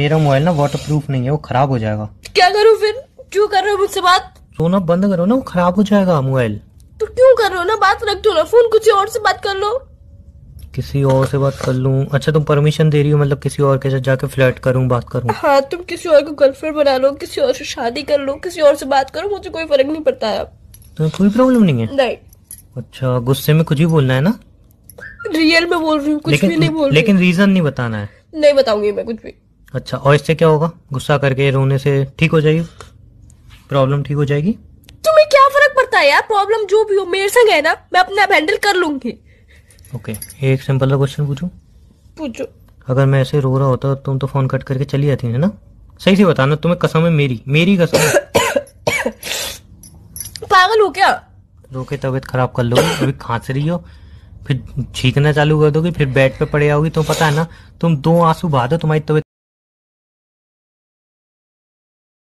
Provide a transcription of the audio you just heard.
मेरा मोबाइल ना water proof नहीं है वो खराब हो जाएगा क्या करूँ फिर क्यों कर रहे हो मुझसे बात रोना बंद करो ना वो खराब हो जाएगा मोबाइल तो क्यों कर रहे हो ना बात रख दो ना फोन किसी और से बात कर लो किसी और से बात कर लूँ अच्छा तुम परमिशन दे रही हो मतलब किसी और के साथ जाके फ्लर्ट करूँ बात करूँ हाँ तुम किसी और को गर्लफ्रेंड बना लो किसी और से शादी कर लो किसी और से बात करो मुझे कोई फर्क नहीं पड़ता है तुम्हें तो कोई प्रॉब्लम नहीं है नहीं अच्छा गुस्से में कुछ भी बोलना है ना रियल में बोल रही हूँ कुछ भी नहीं बोल रही लेकिन रीजन नहीं बताना है नहीं बताऊंगी मैं कुछ भी अच्छा और इससे क्या होगा गुस्सा करके रोने से ठीक हो जाएगी प्रॉब्लम ठीक हो जाएगी तुम्हें क्या फर्क पड़ता है यार प्रॉब्लम जो भी हो मेरे संग है ना मैं अपने आप हैंडल कर लूंगी ओके एक सिंपल सा क्वेश्चन पूछूं पूछो अगर मैं ऐसे रो रहा होता तुम तो फोन कट करके चली जाती है ना सही से बताना तुम्हें कसम है मेरी मेरी कसम है पागल हो क्या रोके के तबीयत खराब कर लोगी अभी खांस रही हो फिर छींकना चालू कर दोगी फिर बेड पे पड़े आओगी तो पता है ना तुम दो आंसू बहा दो तुम्हारी तबीयत